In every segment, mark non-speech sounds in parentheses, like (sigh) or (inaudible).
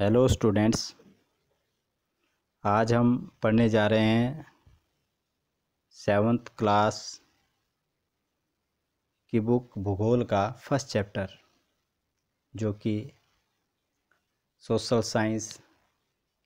Hello students आज हम पढ़ने जा रहे हैं सेवन्थ क्लास की बुक भूगोल का फर्स्ट चैप्टर जो कि सोशल साइंस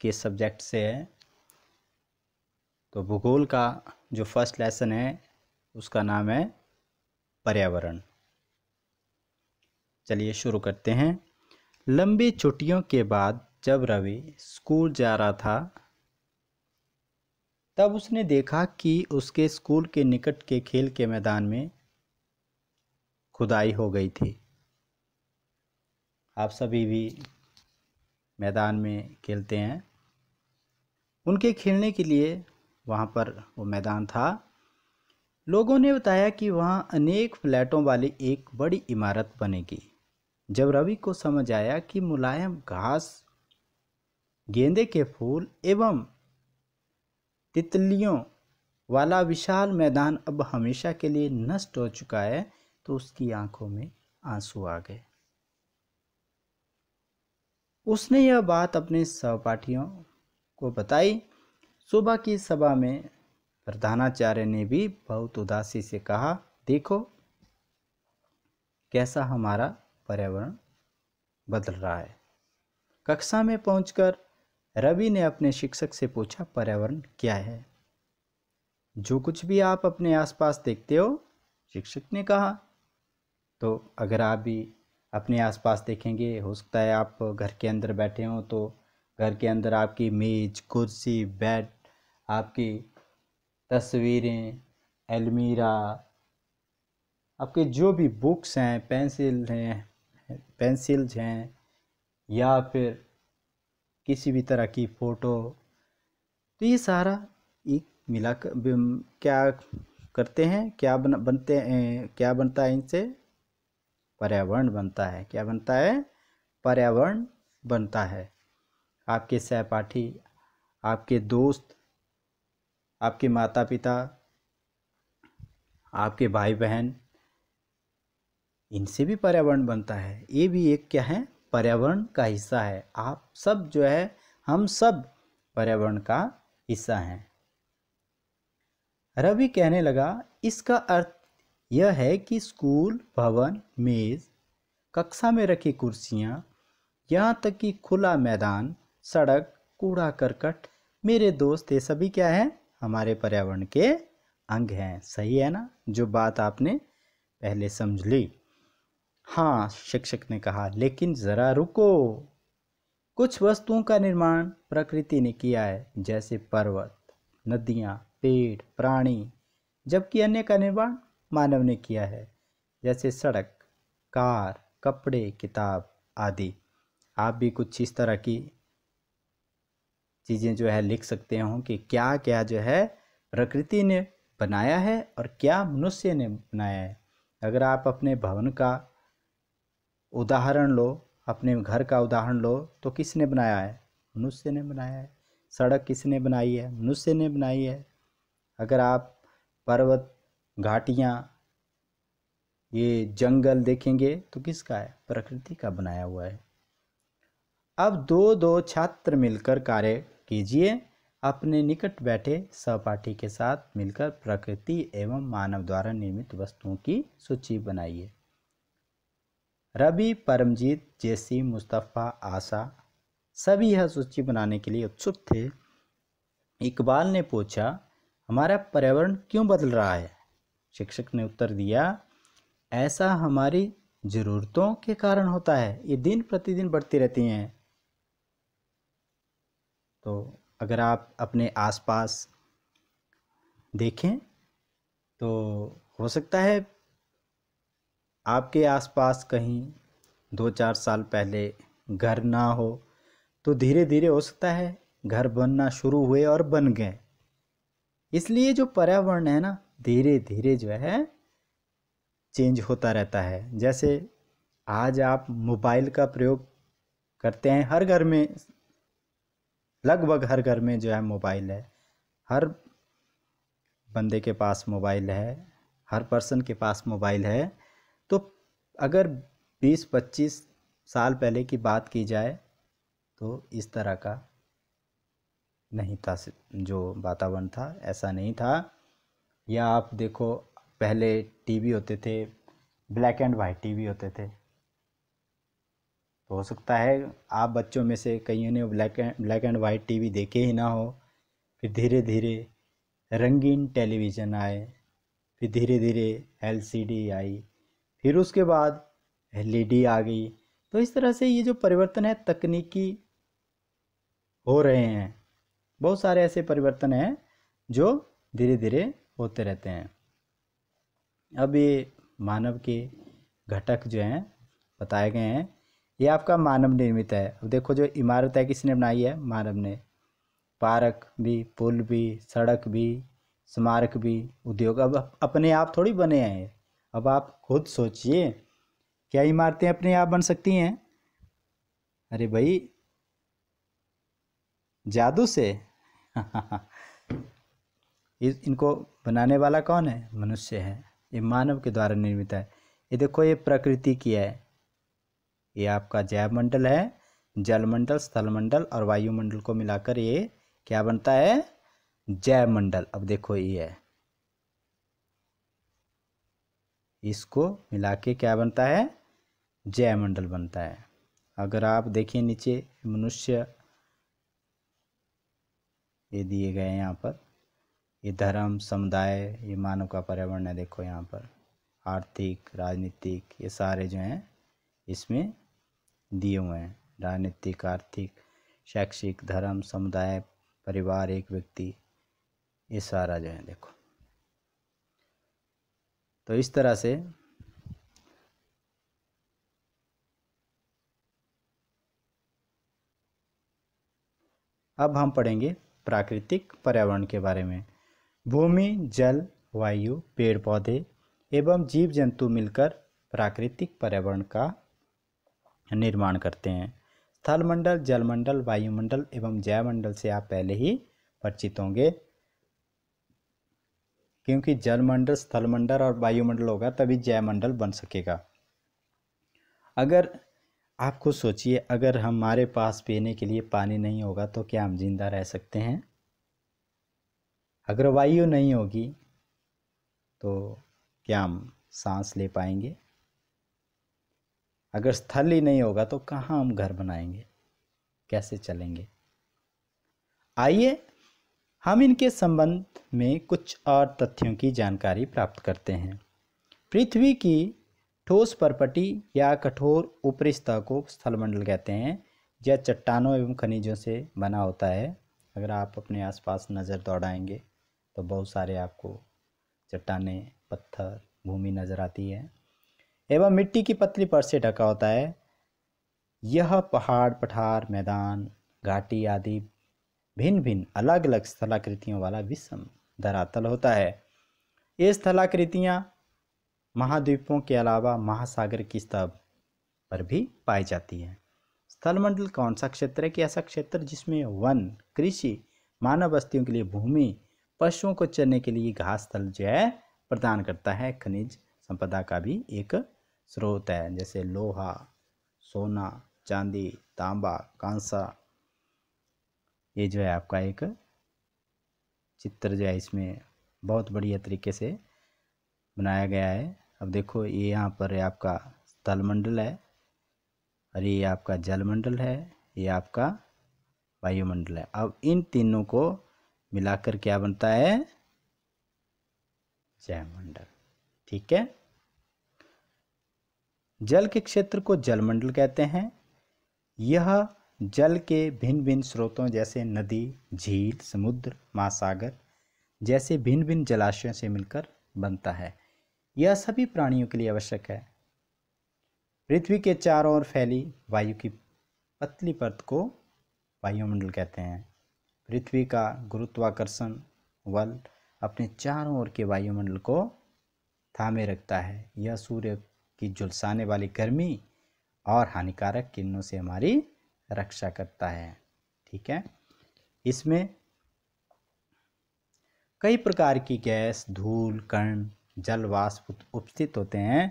के सब्जेक्ट से है तो भूगोल का जो फर्स्ट लेसन है उसका नाम है पर्यावरण चलिए शुरू करते हैं लंबी छुट्टियों के बाद जब रवि स्कूल जा रहा था तब उसने देखा कि उसके स्कूल के निकट के खेल के मैदान में खुदाई हो गई थी आप सभी भी मैदान में खेलते हैं उनके खेलने के लिए वहाँ पर वो मैदान था लोगों ने बताया कि वहाँ अनेक फ्लैटों वाली एक बड़ी इमारत बनेगी जब रवि को समझ आया कि मुलायम घास गेंदे के फूल एवं तितलियों वाला विशाल मैदान अब हमेशा के लिए नष्ट हो चुका है तो उसकी आंखों में आंसू आ गए उसने यह बात अपने सहपाठियों को बताई सुबह की सभा में प्रधानाचार्य ने भी बहुत उदासी से कहा देखो कैसा हमारा पर्यावरण बदल रहा है कक्षा में पहुंचकर रवि ने अपने शिक्षक से पूछा पर्यावरण क्या है जो कुछ भी आप अपने आसपास देखते हो शिक्षक ने कहा तो अगर आप भी अपने आसपास देखेंगे हो सकता है आप घर के अंदर बैठे हों तो घर के अंदर आपकी मेज कुर्सी बेड आपकी तस्वीरें अलमीरा आपके जो भी बुक्स हैं पेंसिल हैं पेंसिल्स हैं या फिर किसी भी तरह की फ़ोटो तो ये सारा एक मिला कर, क्या करते हैं क्या बन बनते हैं क्या बनता है इनसे पर्यावरण बनता है क्या बनता है पर्यावरण बनता है आपके सहपाठी आपके दोस्त आपके माता पिता आपके भाई बहन इनसे भी पर्यावरण बनता है ये भी एक क्या है पर्यावरण का हिस्सा है आप सब जो है हम सब पर्यावरण का हिस्सा हैं रवि कहने लगा इसका अर्थ यह है कि स्कूल भवन मेज़ कक्षा में रखी कुर्सियाँ यहाँ तक कि खुला मैदान सड़क कूड़ा करकट मेरे दोस्त ये सभी क्या है हमारे पर्यावरण के अंग हैं सही है ना जो बात आपने पहले समझ ली हाँ शिक्षक ने कहा लेकिन ज़रा रुको कुछ वस्तुओं का निर्माण प्रकृति ने किया है जैसे पर्वत नदियाँ पेड़ प्राणी जबकि अन्य का निर्माण मानव ने किया है जैसे सड़क कार कपड़े किताब आदि आप भी कुछ इस तरह की चीज़ें जो है लिख सकते हो कि क्या क्या जो है प्रकृति ने बनाया है और क्या मनुष्य ने बनाया है अगर आप अपने भवन का उदाहरण लो अपने घर का उदाहरण लो तो किसने बनाया है मनुष्य ने बनाया है सड़क किसने बनाई है मनुष्य ने बनाई है अगर आप पर्वत घाटियाँ ये जंगल देखेंगे तो किसका है प्रकृति का बनाया हुआ है अब दो दो छात्र मिलकर कार्य कीजिए अपने निकट बैठे सहपाठी के साथ मिलकर प्रकृति एवं मानव द्वारा निर्मित वस्तुओं की सूची बनाइए रवि परमजीत जैसी मुस्तफ़ा आशा सभी यह सूची बनाने के लिए उत्सुक थे इकबाल ने पूछा हमारा पर्यावरण क्यों बदल रहा है शिक्षक ने उत्तर दिया ऐसा हमारी ज़रूरतों के कारण होता है ये दिन प्रतिदिन बढ़ती रहती हैं तो अगर आप अपने आसपास देखें तो हो सकता है आपके आसपास कहीं दो चार साल पहले घर ना हो तो धीरे धीरे हो सकता है घर बनना शुरू हुए और बन गए इसलिए जो पर्यावरण है ना धीरे धीरे जो है चेंज होता रहता है जैसे आज आप मोबाइल का प्रयोग करते हैं हर घर में लगभग हर घर में जो है मोबाइल है हर बंदे के पास मोबाइल है हर पर्सन के पास मोबाइल है तो अगर 20-25 साल पहले की बात की जाए तो इस तरह का नहीं था जो वातावरण था ऐसा नहीं था या आप देखो पहले टीवी होते थे ब्लैक एंड वाइट टीवी होते थे तो हो सकता है आप बच्चों में से कईयों ने black and black and white TV देखे ही ना हो फिर धीरे धीरे रंगीन टेलीविज़न आए फिर धीरे धीरे एलसीडी आई फिर उसके बाद एल आ गई तो इस तरह से ये जो परिवर्तन है तकनीकी हो रहे हैं बहुत सारे ऐसे परिवर्तन हैं जो धीरे धीरे होते रहते हैं अब ये मानव के घटक जो हैं बताए गए हैं ये आपका मानव निर्मित है अब देखो जो इमारत है किसने बनाई है मानव ने पार्क भी पुल भी सड़क भी स्मारक भी उद्योग अब अपने आप थोड़ी बने हैं अब आप खुद सोचिए क्या इमारतें अपने आप बन सकती हैं अरे भाई जादू से (laughs) इस इनको बनाने वाला कौन है मनुष्य है ये मानव के द्वारा निर्मित है ये देखो ये प्रकृति की है ये आपका जैव मंडल है जलमंडल स्थलमंडल और वायुमंडल को मिलाकर ये क्या बनता है जैव मंडल अब देखो ये है इसको मिला के क्या बनता है जयमंडल बनता है अगर आप देखिए नीचे मनुष्य ये दिए गए हैं यहाँ पर ये धर्म समुदाय ये मानव का पर्यावरण है देखो यहाँ पर आर्थिक राजनीतिक ये सारे जो हैं इसमें दिए हुए हैं राजनीतिक आर्थिक शैक्षिक धर्म समुदाय परिवार एक व्यक्ति ये सारा जो है देखो तो इस तरह से अब हम पढ़ेंगे प्राकृतिक पर्यावरण के बारे में भूमि जल वायु पेड़ पौधे एवं जीव जंतु मिलकर प्राकृतिक पर्यावरण का निर्माण करते हैं स्थलमंडल जलमंडल वायुमंडल एवं जयमंडल से आप पहले ही परिचित होंगे क्योंकि जलमंडल स्थलमंडल और वायुमंडल होगा तभी जयमंडल बन सकेगा अगर आप खुद सोचिए अगर हमारे पास पीने के लिए पानी नहीं होगा तो क्या हम जिंदा रह सकते हैं अगर वायु नहीं होगी तो क्या हम सांस ले पाएंगे अगर स्थल ही नहीं होगा तो कहाँ हम घर बनाएंगे कैसे चलेंगे आइए हम इनके संबंध में कुछ और तथ्यों की जानकारी प्राप्त करते हैं पृथ्वी की ठोस परपटी या कठोर ऊपरी सतह को स्थलमंडल कहते हैं यह चट्टानों एवं खनिजों से बना होता है अगर आप अपने आसपास नज़र दौड़ाएंगे तो बहुत सारे आपको चट्टाने पत्थर भूमि नज़र आती है एवं मिट्टी की पतली पर से ढका होता है यह पहाड़ पठार मैदान घाटी आदि भिन्न भिन्न अलग अलग स्थलाकृतियों वाला विषम धरातल होता है ये स्थलाकृतियाँ महाद्वीपों के अलावा महासागर की सतह पर भी पाई जाती हैं स्थलमंडल कौन सा क्षेत्र है कि ऐसा क्षेत्र जिसमें वन कृषि मानव बस्तियों के लिए भूमि पशुओं को चरने के लिए घास स्थल जो है प्रदान करता है खनिज संपदा का भी एक स्रोत है जैसे लोहा सोना चांदी तांबा कांसा ये जो है आपका एक चित्र जो है इसमें बहुत बढ़िया तरीके से बनाया गया है अब देखो ये यहाँ पर है आपका स्थलमंडल है और ये आपका जलमंडल है ये आपका वायुमंडल है अब इन तीनों को मिलाकर क्या बनता है जयमंडल ठीक है जल के क्षेत्र को जलमंडल कहते हैं यह जल के भिन्न भिन्न स्रोतों जैसे नदी झील समुद्र महासागर जैसे भिन्न भिन्न जलाशयों से मिलकर बनता है यह सभी प्राणियों के लिए आवश्यक है पृथ्वी के चारों ओर फैली वायु की पतली परत को वायुमंडल कहते हैं पृथ्वी का गुरुत्वाकर्षण बल अपने चारों ओर के वायुमंडल को थामे रखता है यह सूर्य की झुलसाने वाली गर्मी और हानिकारक किरणों से हमारी रक्षा करता है ठीक है इसमें कई प्रकार की गैस धूल कण जल वाष्प उपस्थित होते हैं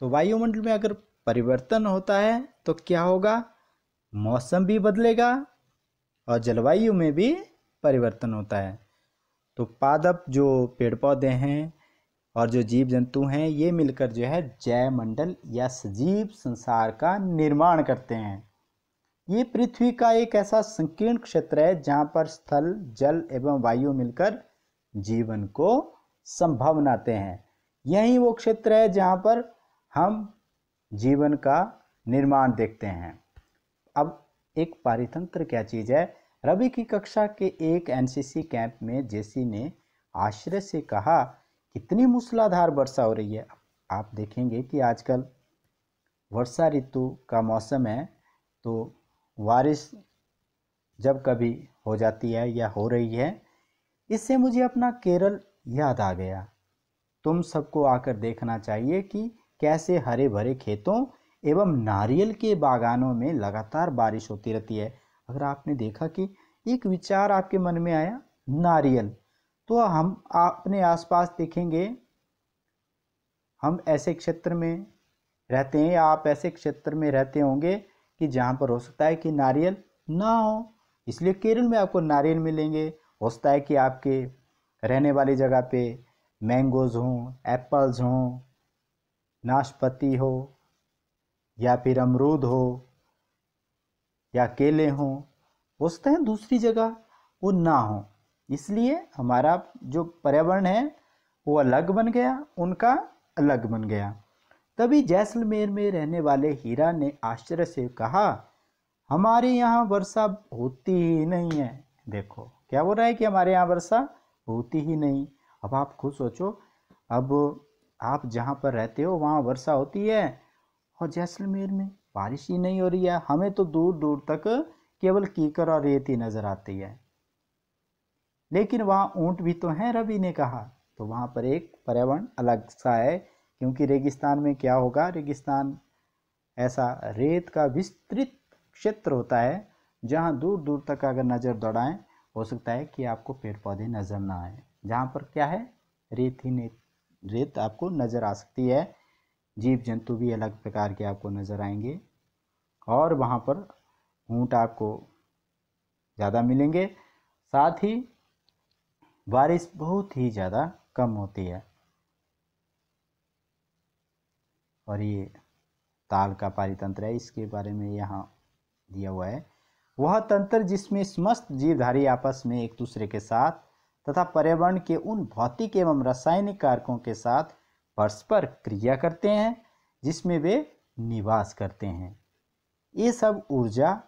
तो वायुमंडल में अगर परिवर्तन होता है तो क्या होगा मौसम भी बदलेगा और जलवायु में भी परिवर्तन होता है तो पादप जो पेड़ पौधे हैं और जो जीव जंतु हैं ये मिलकर जो है जैवमंडल या सजीव संसार का निर्माण करते हैं ये पृथ्वी का एक ऐसा संकीर्ण क्षेत्र है जहाँ पर स्थल जल एवं वायु मिलकर जीवन को संभव बनाते हैं यही वो क्षेत्र है जहाँ पर हम जीवन का निर्माण देखते हैं अब एक पारितंत्र क्या चीज़ है रवि की कक्षा के एक एनसीसी कैंप में जेसी ने आश्रय से कहा कितनी मूसलाधार वर्षा हो रही है आप देखेंगे कि आजकल वर्षा ऋतु का मौसम है तो वारिश जब कभी हो जाती है या हो रही है इससे मुझे अपना केरल याद आ गया तुम सबको आकर देखना चाहिए कि कैसे हरे भरे खेतों एवं नारियल के बागानों में लगातार बारिश होती रहती है अगर आपने देखा कि एक विचार आपके मन में आया नारियल तो हम अपने आसपास देखेंगे हम ऐसे क्षेत्र में रहते हैं या आप ऐसे क्षेत्र में रहते होंगे कि जहाँ पर हो सकता है कि नारियल ना हो इसलिए केरल में आपको नारियल मिलेंगे हो सकता है कि आपके रहने वाली जगह पे मैंगोज़ हों एप्पल्स हों नाशपति हो या फिर अमरूद हो या केले हों हो सकता है दूसरी जगह वो ना हो इसलिए हमारा जो पर्यावरण है वो अलग बन गया उनका अलग बन गया तभी जैसलमेर में रहने वाले हीरा ने आश्चर्य से कहा हमारे यहाँ वर्षा होती ही नहीं है देखो क्या हो रहा है कि हमारे यहाँ वर्षा होती ही नहीं अब आप खुद सोचो अब आप जहाँ पर रहते हो वहाँ वर्षा होती है और जैसलमेर में बारिश ही नहीं हो रही है हमें तो दूर दूर तक केवल कीकर और रेत ही नज़र आती है लेकिन वहाँ ऊंट भी तो हैं रवि ने कहा तो वहाँ पर एक पर्यावरण अलग सा है क्योंकि रेगिस्तान में क्या होगा रेगिस्तान ऐसा रेत का विस्तृत क्षेत्र होता है जहाँ दूर दूर तक अगर नज़र दौड़ाएं हो सकता है कि आपको पेड़ पौधे नज़र ना आए जहाँ पर क्या है रेत ही ने रेत आपको नज़र आ सकती है जीव जंतु भी अलग प्रकार के आपको नज़र आएंगे और वहाँ पर ऊँट आपको ज़्यादा मिलेंगे साथ ही बारिश बहुत ही ज़्यादा कम होती है और ये ताल का पारितंत्र है इसके बारे में यहाँ दिया हुआ है वह तंत्र जिसमें समस्त जीवधारी आपस में एक दूसरे के साथ तथा पर्यावरण के उन भौतिक एवं रासायनिक कारकों के साथ परस्पर क्रिया करते हैं जिसमें वे निवास करते हैं ये सब ऊर्जा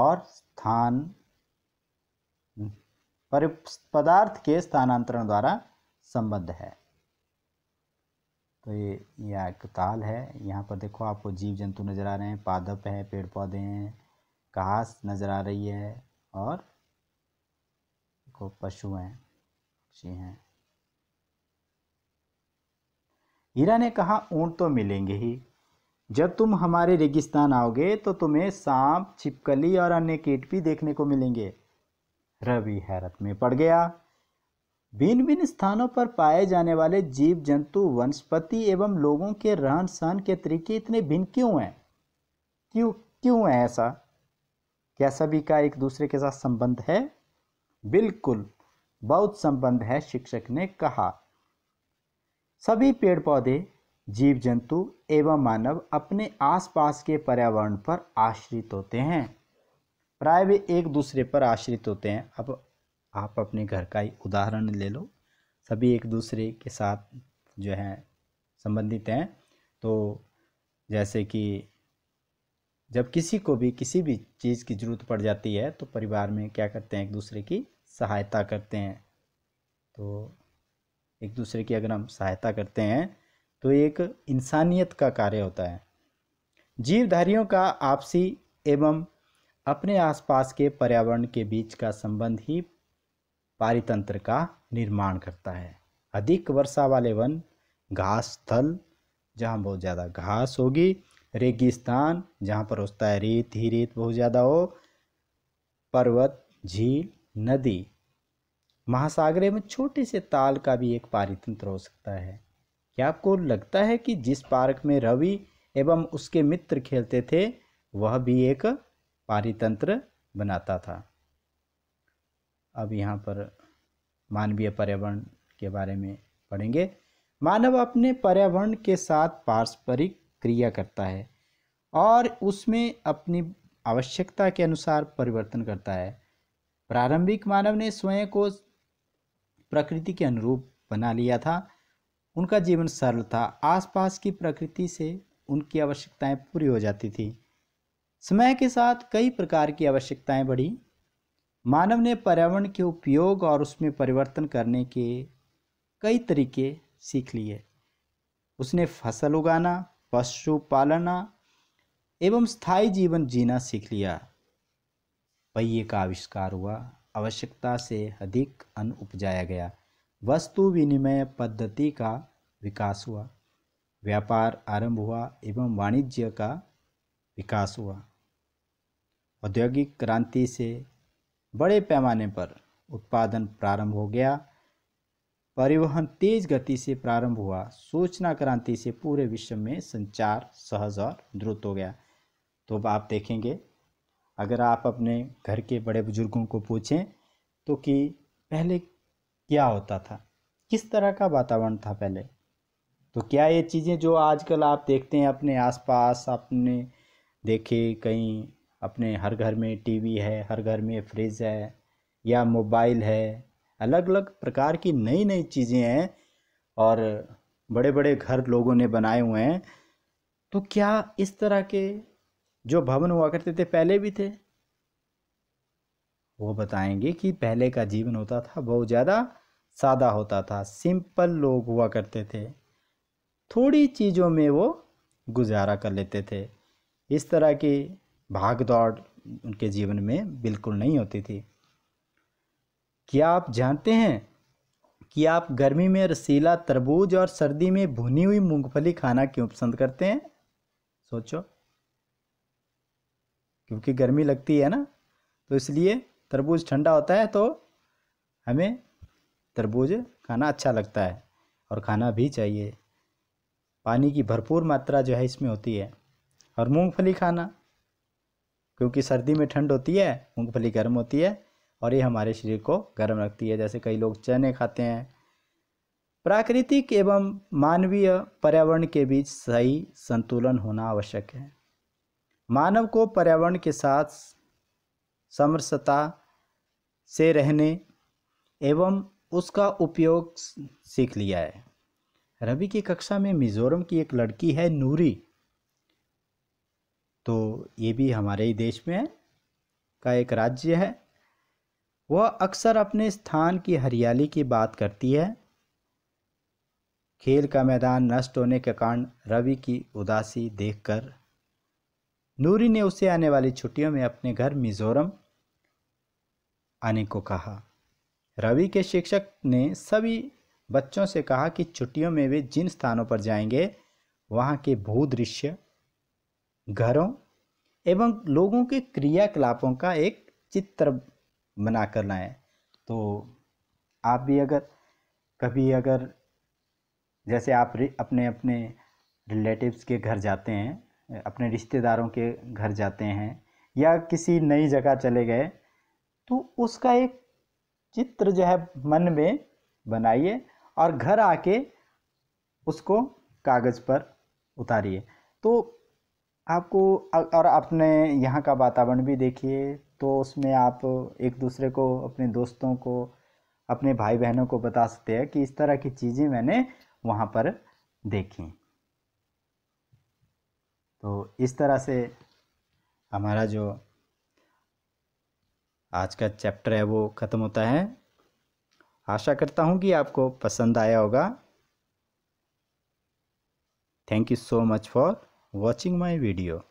और स्थान पदार्थ के स्थानांतरण द्वारा संबद्ध है तो ये यह एक ताल है यहाँ पर देखो आपको जीव जंतु नजर आ रहे हैं पादप है पेड़ पौधे हैं घास नजर आ रही है और देखो पशु हैं पक्षी हैं हीरा ने कहा ऊँट तो मिलेंगे ही जब तुम हमारे रेगिस्तान आओगे तो तुम्हें सांप छिपकली और अन्य कीट भी देखने को मिलेंगे रवि हैरत में पड़ गया भिन्न भिन्न स्थानों पर पाए जाने वाले जीव जंतु वनस्पति एवं लोगों के रहन सहन के तरीके इतने भिन्न क्यों हैं क्यों क्यों है ऐसा क्या सभी का एक दूसरे के साथ संबंध है बिल्कुल बहुत संबंध है शिक्षक ने कहा सभी पेड़ पौधे जीव जंतु एवं मानव अपने आसपास के पर्यावरण पर आश्रित होते हैं प्राय वे एक दूसरे पर आश्रित होते हैं अब आप अपने घर का ही उदाहरण ले लो सभी एक दूसरे के साथ जो है संबंधित हैं तो जैसे कि जब किसी को भी किसी भी चीज़ की ज़रूरत पड़ जाती है तो परिवार में क्या करते हैं एक दूसरे की सहायता करते हैं तो एक दूसरे की अगर हम सहायता करते हैं तो एक इंसानियत का कार्य होता है जीवधारियों का आपसी एवं अपने आसपास के पर्यावरण के बीच का संबंध ही पारितंत्र का निर्माण करता है अधिक वर्षा वाले वन घास स्थल जहाँ बहुत ज़्यादा घास होगी रेगिस्तान जहाँ पर होता है रेत ही रेत बहुत ज़्यादा हो पर्वत झील नदी महासागरे में छोटे से ताल का भी एक पारितंत्र हो सकता है क्या आपको लगता है कि जिस पार्क में रवि एवं उसके मित्र खेलते थे वह भी एक पारितंत्र बनाता था अब यहाँ पर मानवीय पर्यावरण के बारे में पढ़ेंगे मानव अपने पर्यावरण के साथ पारस्परिक क्रिया करता है और उसमें अपनी आवश्यकता के अनुसार परिवर्तन करता है प्रारंभिक मानव ने स्वयं को प्रकृति के अनुरूप बना लिया था उनका जीवन सरल था आसपास की प्रकृति से उनकी आवश्यकताएं पूरी हो जाती थी समय के साथ कई प्रकार की आवश्यकताएं बढ़ी मानव ने पर्यावरण के उपयोग और उसमें परिवर्तन करने के कई तरीके सीख लिए उसने फसल उगाना पशु पालना एवं स्थायी जीवन जीना सीख लिया पहिए का आविष्कार हुआ आवश्यकता से अधिक अन्न उपजाया गया वस्तु विनिमय पद्धति का विकास हुआ व्यापार आरंभ हुआ एवं वाणिज्य का विकास हुआ औद्योगिक क्रांति से बड़े पैमाने पर उत्पादन प्रारंभ हो गया परिवहन तेज गति से प्रारंभ हुआ सूचना क्रांति से पूरे विश्व में संचार सहज और द्रुत हो गया तो अब आप देखेंगे अगर आप अपने घर के बड़े बुजुर्गों को पूछें तो कि पहले क्या होता था किस तरह का वातावरण था पहले तो क्या ये चीज़ें जो आजकल आप देखते हैं अपने आसपास आपने देखे कहीं अपने हर घर में टीवी है हर घर में फ्रिज है या मोबाइल है अलग अलग प्रकार की नई नई चीज़ें हैं और बड़े बड़े घर लोगों ने बनाए हुए हैं तो क्या इस तरह के जो भवन हुआ करते थे पहले भी थे वो बताएंगे कि पहले का जीवन होता था बहुत ज़्यादा सादा होता था सिंपल लोग हुआ करते थे थोड़ी चीज़ों में वो गुजारा कर लेते थे इस तरह की भाग दौड़ उनके जीवन में बिल्कुल नहीं होती थी क्या आप जानते हैं कि आप गर्मी में रसीला तरबूज और सर्दी में भुनी हुई मूंगफली खाना क्यों पसंद करते हैं सोचो क्योंकि गर्मी लगती है ना तो इसलिए तरबूज ठंडा होता है तो हमें तरबूज खाना अच्छा लगता है और खाना भी चाहिए पानी की भरपूर मात्रा जो है इसमें होती है और मूंगफली खाना क्योंकि सर्दी में ठंड होती है मूँगफली गर्म होती है और ये हमारे शरीर को गर्म रखती है जैसे कई लोग चने खाते हैं प्राकृतिक एवं मानवीय पर्यावरण के बीच सही संतुलन होना आवश्यक है मानव को पर्यावरण के साथ समरसता से रहने एवं उसका उपयोग सीख लिया है रवि की कक्षा में मिजोरम की एक लड़की है नूरी तो ये भी हमारे ही देश में है का एक राज्य है वह अक्सर अपने स्थान की हरियाली की बात करती है खेल का मैदान नष्ट होने के कारण रवि की उदासी देखकर नूरी ने उसे आने वाली छुट्टियों में अपने घर मिजोरम आने को कहा रवि के शिक्षक ने सभी बच्चों से कहा कि छुट्टियों में वे जिन स्थानों पर जाएंगे वहाँ के भूदृश्य घरों एवं लोगों के क्रियाकलापों का एक चित्र बना कर लाएँ तो आप भी अगर कभी अगर जैसे आप अपने अपने रिलेटिव्स के घर जाते हैं अपने रिश्तेदारों के घर जाते हैं या किसी नई जगह चले गए तो उसका एक चित्र जो है मन में बनाइए और घर आके उसको कागज़ पर उतारिए तो आपको और अपने यहाँ का वातावरण भी देखिए तो उसमें आप एक दूसरे को अपने दोस्तों को अपने भाई बहनों को बता सकते हैं कि इस तरह की चीज़ें मैंने वहाँ पर देखी तो इस तरह से हमारा जो आज का चैप्टर है वो ख़त्म होता है आशा करता हूँ कि आपको पसंद आया होगा thank you so much for watching my video.